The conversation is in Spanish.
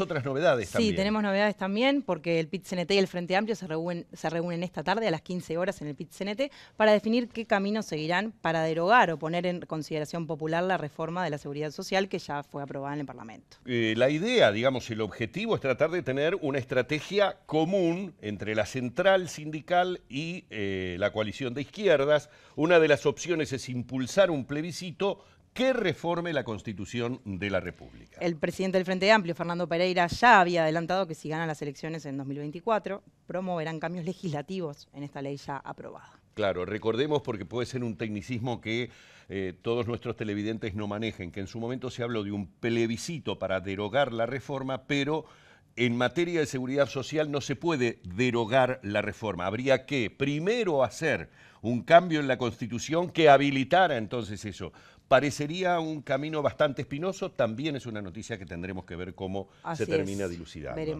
otras novedades también. Sí, tenemos novedades también porque el PIT-CNT y el Frente Amplio se reúnen, se reúnen esta tarde a las 15 horas en el PIT-CNT para definir qué camino seguirán para derogar o poner en consideración popular la reforma de la seguridad social que ya fue aprobada en el Parlamento. Eh, la idea, digamos, el objetivo es tratar de tener una estrategia común entre la central sindical y eh, la coalición de izquierdas. Una de las opciones es impulsar un plebiscito que reforme la Constitución de la República. El presidente del Frente Amplio, Fernando Pereira, ya había adelantado que si ganan las elecciones en 2024, promoverán cambios legislativos en esta ley ya aprobada. Claro, recordemos porque puede ser un tecnicismo que eh, todos nuestros televidentes no manejen, que en su momento se habló de un plebiscito para derogar la reforma, pero en materia de seguridad social no se puede derogar la reforma. Habría que primero hacer un cambio en la Constitución que habilitara entonces eso. Parecería un camino bastante espinoso, también es una noticia que tendremos que ver cómo se termina dilucidando.